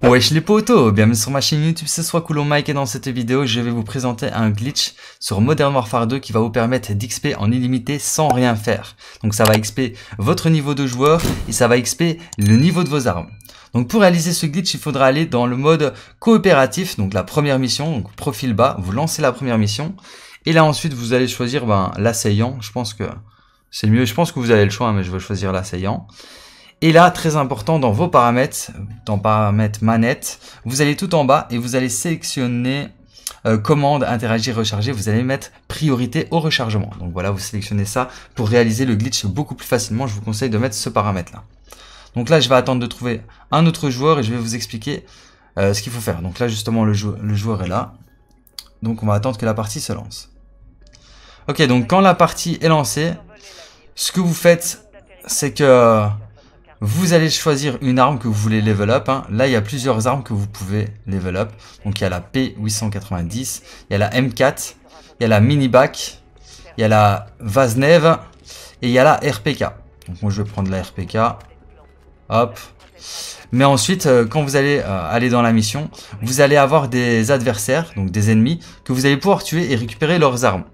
Wesh les potos, bienvenue sur ma chaîne YouTube, c'est soit Coulon Mike et dans cette vidéo je vais vous présenter un glitch sur Modern Warfare 2 qui va vous permettre d'XP en illimité sans rien faire. Donc ça va XP votre niveau de joueur et ça va XP le niveau de vos armes. Donc pour réaliser ce glitch, il faudra aller dans le mode coopératif, donc la première mission, profil bas, vous lancez la première mission et là ensuite vous allez choisir ben, l'assaillant, je pense que c'est mieux, je pense que vous avez le choix hein, mais je vais choisir l'assaillant. Et là, très important, dans vos paramètres, dans paramètres manette, vous allez tout en bas et vous allez sélectionner euh, commande, interagir, recharger, vous allez mettre priorité au rechargement. Donc voilà, vous sélectionnez ça pour réaliser le glitch beaucoup plus facilement. Je vous conseille de mettre ce paramètre-là. Donc là, je vais attendre de trouver un autre joueur et je vais vous expliquer euh, ce qu'il faut faire. Donc là, justement, le joueur est là. Donc on va attendre que la partie se lance. Ok, donc quand la partie est lancée, ce que vous faites, c'est que vous allez choisir une arme que vous voulez level up. Hein. Là, il y a plusieurs armes que vous pouvez level up. Donc, il y a la P890, il y a la M4, il y a la mini Back, il y a la Vaznev et il y a la RPK. Donc, moi, je vais prendre la RPK. Hop. Mais ensuite, euh, quand vous allez euh, aller dans la mission, vous allez avoir des adversaires, donc des ennemis, que vous allez pouvoir tuer et récupérer leurs armes.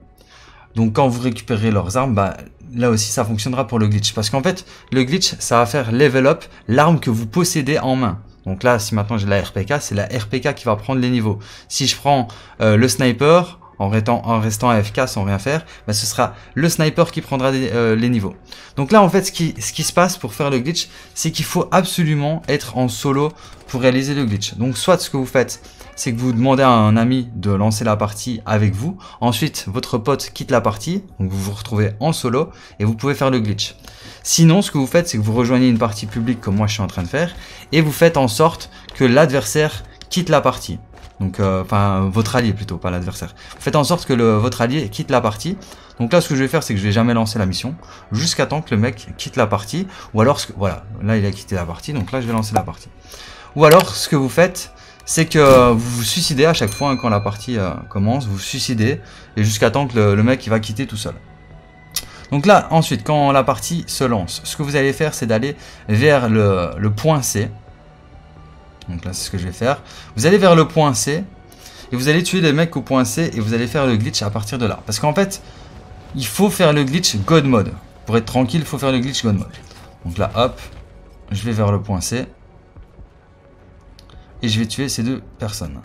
Donc quand vous récupérez leurs armes, bah, là aussi ça fonctionnera pour le glitch. Parce qu'en fait, le glitch, ça va faire level up l'arme que vous possédez en main. Donc là, si maintenant j'ai la RPK, c'est la RPK qui va prendre les niveaux. Si je prends euh, le sniper, en restant, en restant sans rien faire, bah, ce sera le sniper qui prendra euh, les niveaux. Donc là, en fait, ce qui, ce qui se passe pour faire le glitch, c'est qu'il faut absolument être en solo pour réaliser le glitch. Donc soit ce que vous faites, c'est que vous demandez à un ami de lancer la partie avec vous. Ensuite, votre pote quitte la partie, donc vous vous retrouvez en solo et vous pouvez faire le glitch. Sinon, ce que vous faites, c'est que vous rejoignez une partie publique comme moi je suis en train de faire et vous faites en sorte que l'adversaire quitte la partie. Donc, euh, enfin, votre allié plutôt, pas l'adversaire. Faites en sorte que le, votre allié quitte la partie. Donc là, ce que je vais faire, c'est que je vais jamais lancer la mission jusqu'à temps que le mec quitte la partie. Ou alors, que, voilà, là, il a quitté la partie. Donc là, je vais lancer la partie. Ou alors, ce que vous faites, c'est que vous vous suicidez à chaque fois hein, quand la partie euh, commence. Vous vous suicidez et jusqu'à temps que le, mec il va quitter tout seul. Donc là, ensuite, quand la partie se lance, ce que vous allez faire, c'est d'aller vers le point C. Donc là, c'est ce que je vais faire. Vous allez vers le point C. Et vous allez tuer les mecs au point C. Et vous allez faire le glitch à partir de là. Parce qu'en fait, il faut faire le glitch God Mode. Pour être tranquille, il faut faire le glitch God Mode. Donc là, hop. Je vais vers le point C. Et je vais tuer ces deux personnes.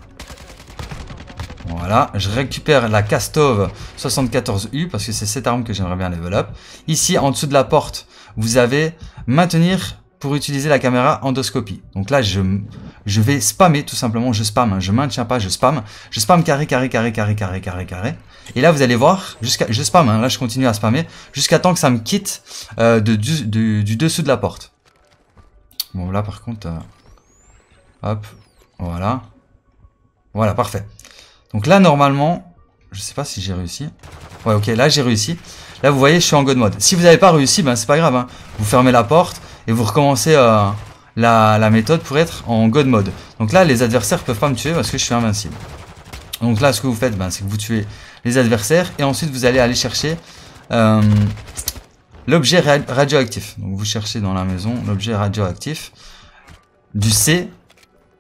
Voilà, je récupère la Castove 74U parce que c'est cette arme que j'aimerais bien level Ici, en dessous de la porte, vous avez maintenir pour utiliser la caméra endoscopie. Donc là, je, je vais spammer tout simplement, je spamme, hein. je maintiens pas, je spamme, je spamme carré, carré, carré, carré, carré, carré, carré. Et là, vous allez voir, jusqu'à, je spamme, hein. là je continue à spammer, jusqu'à temps que ça me quitte euh, de, du, dessous de la porte. Bon, là par contre, euh, hop, voilà. Voilà, parfait. Donc là, normalement, je sais pas si j'ai réussi. Ouais, ok, là j'ai réussi. Là, vous voyez, je suis en God mode. Si vous n'avez pas réussi, ben, c'est pas grave. Hein. Vous fermez la porte et vous recommencez euh, la, méthode pour être en God mode. Donc là, les adversaires peuvent pas me tuer parce que je suis invincible. Donc là, ce que vous faites, ben, c'est que vous tuez les adversaires et ensuite vous allez aller chercher euh, l'objet radioactif. Donc vous cherchez dans la maison l'objet radioactif du C.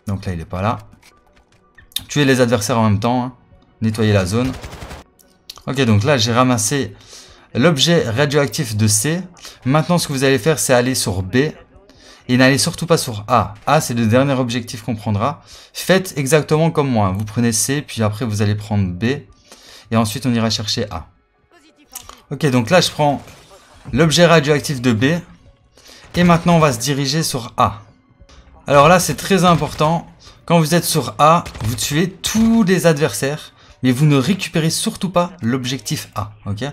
Donc là, il n'est pas là. Tuez les adversaires en même temps. Hein. Nettoyez la zone. Ok, donc là, j'ai ramassé l'objet radioactif de C. Maintenant, ce que vous allez faire, c'est aller sur B. Et n'allez surtout pas sur A. A, c'est le dernier objectif qu'on prendra. Faites exactement comme moi. Vous prenez C, puis après, vous allez prendre B. Et ensuite, on ira chercher A. Ok, donc là, je prends l'objet radioactif de B. Et maintenant, on va se diriger sur A. Alors là, c'est très important. Quand vous êtes sur A, vous tuez tous les adversaires mais vous ne récupérez surtout pas l'objectif A, ok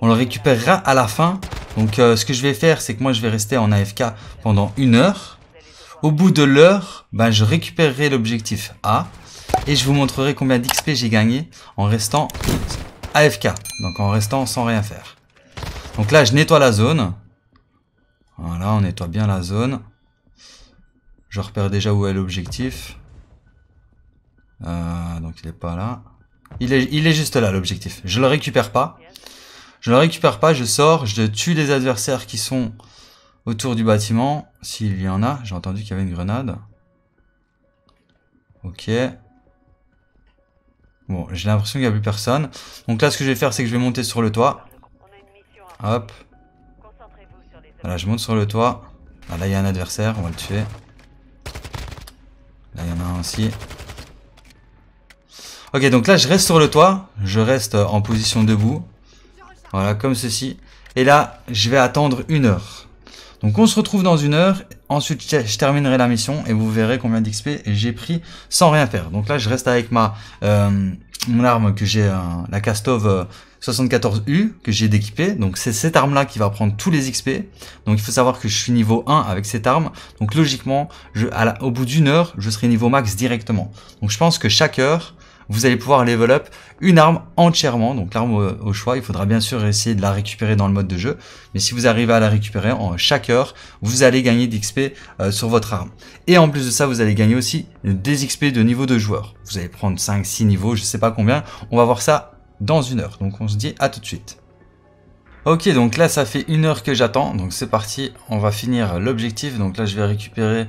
On le récupérera à la fin. Donc euh, ce que je vais faire, c'est que moi je vais rester en AFK pendant une heure. Au bout de l'heure, ben, je récupérerai l'objectif A et je vous montrerai combien d'XP j'ai gagné en restant AFK, donc en restant sans rien faire. Donc là, je nettoie la zone. Voilà, on nettoie bien la zone. Je repère déjà où est l'objectif. Euh, donc il n'est pas là. Il est, juste là l'objectif. Je le récupère pas. Je le récupère pas, je sors, je tue les adversaires qui sont autour du bâtiment. S'il y en a, j'ai entendu qu'il y avait une grenade. Ok. Bon, j'ai l'impression qu'il n'y a plus personne. Donc là, ce que je vais faire, c'est que je vais monter sur le toit. Hop. Voilà, je monte sur le toit. là, il y a un adversaire, on va le tuer. Là, il y en a un aussi. Ok, donc là, je reste sur le toit. Je reste euh, en position debout. Voilà, comme ceci. Et là, je vais attendre une heure. Donc on se retrouve dans une heure, ensuite je terminerai la mission et vous verrez combien d'XP j'ai pris sans rien faire. Donc là je reste avec ma euh, mon arme que j'ai, euh, La la Castov 74U que j'ai d'équipée. Donc c'est cette arme là qui va prendre tous les XP. Donc il faut savoir que je suis niveau 1 avec cette arme. Donc logiquement, au bout d'une heure, je serai niveau max directement. Donc je pense que chaque heure, vous allez pouvoir level up une arme entièrement, donc l'arme au, choix, il faudra bien sûr essayer de la récupérer dans le mode de jeu, mais si vous arrivez à la récupérer en chaque heure, vous allez gagner d'XP euh, sur votre arme. Et en plus de ça, vous allez gagner aussi des XP de niveau de joueur. Vous allez prendre 5, 6 niveaux, je ne sais pas combien, on va voir ça dans une heure, donc on se dit à tout de suite. Ok, donc là ça fait une heure que j'attends, donc c'est parti, on va finir l'objectif, donc là je vais récupérer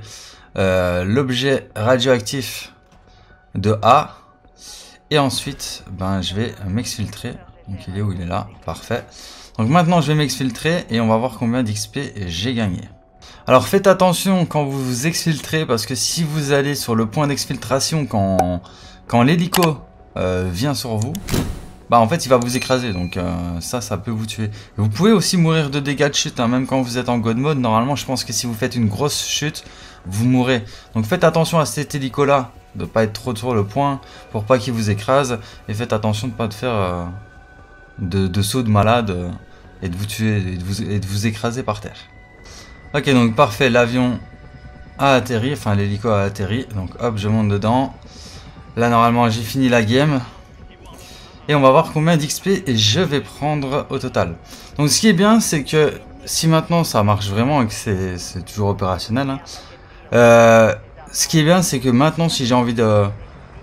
euh, l'objet radioactif de A, et ensuite, ben, je vais m'exfiltrer. Donc il est où Il est là. Parfait. Donc maintenant, je vais m'exfiltrer et on va voir combien d'XP j'ai gagné. Alors faites attention quand vous vous exfiltrez parce que si vous allez sur le point d'exfiltration quand, quand l'hélico euh, vient sur vous, bah en fait il va vous écraser donc euh, ça ça peut vous tuer. vous pouvez aussi mourir de dégâts de chute hein. même quand vous êtes en god mode. Normalement je pense que si vous faites une grosse chute vous mourrez. Donc faites attention à cet hélico là de pas être trop sur le point pour pas qu'il vous écrase et faites attention de pas euh, de faire de, saut de malade euh, et de vous tuer et de vous, de vous écraser par terre. Ok donc parfait l'avion a atterri, enfin l'hélico a atterri, donc hop je monte dedans. Là normalement j'ai fini la game. Et on va voir combien d'XP je vais prendre au total. Donc ce qui est bien c'est que si maintenant ça marche vraiment et que c'est toujours opérationnel, hein, euh, ce qui est bien, c'est que maintenant, si j'ai envie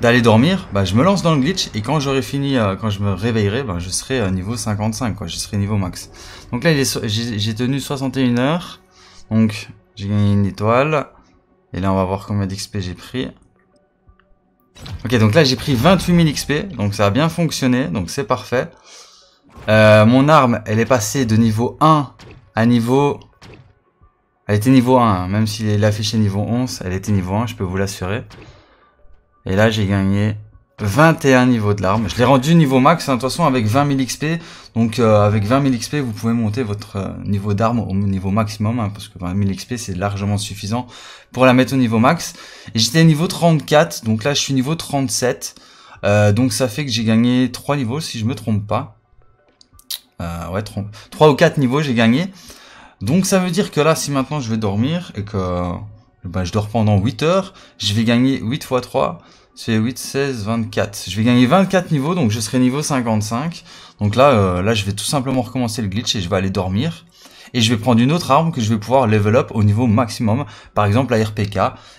d'aller dormir, bah, je me lance dans le glitch et quand j'aurai fini, euh, quand je me réveillerai, bah, je serai euh, niveau 55, quoi, je serai niveau max. Donc là, j'ai tenu 61 heures, donc j'ai gagné une étoile. Et là, on va voir combien d'XP j'ai pris. Ok, donc là, j'ai pris 28 000 XP, donc ça a bien fonctionné, donc c'est parfait. Euh, mon arme, elle est passée de niveau 1 à niveau elle était niveau 1, hein. même s'il est affiché niveau 11, elle était niveau 1, je peux vous l'assurer. Et là, j'ai gagné 21 niveaux de l'arme. Je l'ai rendu niveau max, hein. de toute façon, avec 20 000 XP. Donc, euh, avec 20 000 XP, vous pouvez monter votre euh, niveau d'arme au niveau maximum, hein, parce que 20 000 XP, c'est largement suffisant pour la mettre au niveau max. J'étais niveau 34, donc là, je suis niveau 37. Euh, donc, ça fait que j'ai gagné 3 niveaux, si je me trompe pas. ouais, 3 ou 4 niveaux, j'ai gagné. Donc ça veut dire que là, si maintenant je vais dormir et que ben, je dors pendant 8 heures, je vais gagner 8 x 3, c'est 8, 16, 24. Je vais gagner 24 niveaux, donc je serai niveau 55. Donc là, euh, là, je vais tout simplement recommencer le glitch et je vais aller dormir. Et je vais prendre une autre arme que je vais pouvoir level up au niveau maximum, par exemple la RPK.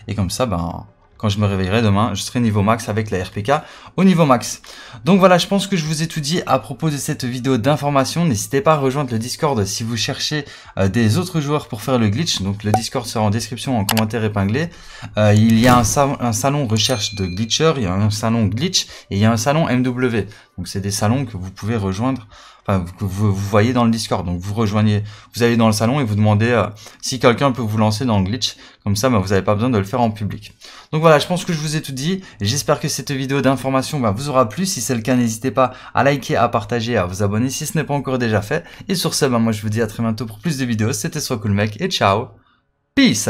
Et comme ça, ben, quand je me réveillerai demain, je serai niveau max avec la RPK au niveau max. Donc voilà, je pense que je vous ai tout dit à propos de cette vidéo d'information. N'hésitez pas à rejoindre le Discord si vous cherchez euh, des autres joueurs pour faire le glitch. Donc le Discord sera en description, en commentaire épinglé. Euh, il y a un, un salon recherche de glitchers, il y a un salon glitch et il y a un salon MW. Donc c'est des salons que vous pouvez rejoindre, enfin que vous, voyez dans le Discord. Donc vous rejoignez, vous allez dans le salon et vous demandez euh, si quelqu'un peut vous lancer dans le glitch. Comme ça, bah, vous n'avez pas besoin de le faire en public. Donc voilà, je pense que je vous ai tout dit. J'espère que cette vidéo d'information bah, vous aura plu. Si c'est le cas, n'hésitez pas à liker, à partager, à vous abonner si ce n'est pas encore déjà fait. Et sur ce, bah, moi je vous dis à très bientôt pour plus de vidéos. C'était Soit et ciao. Peace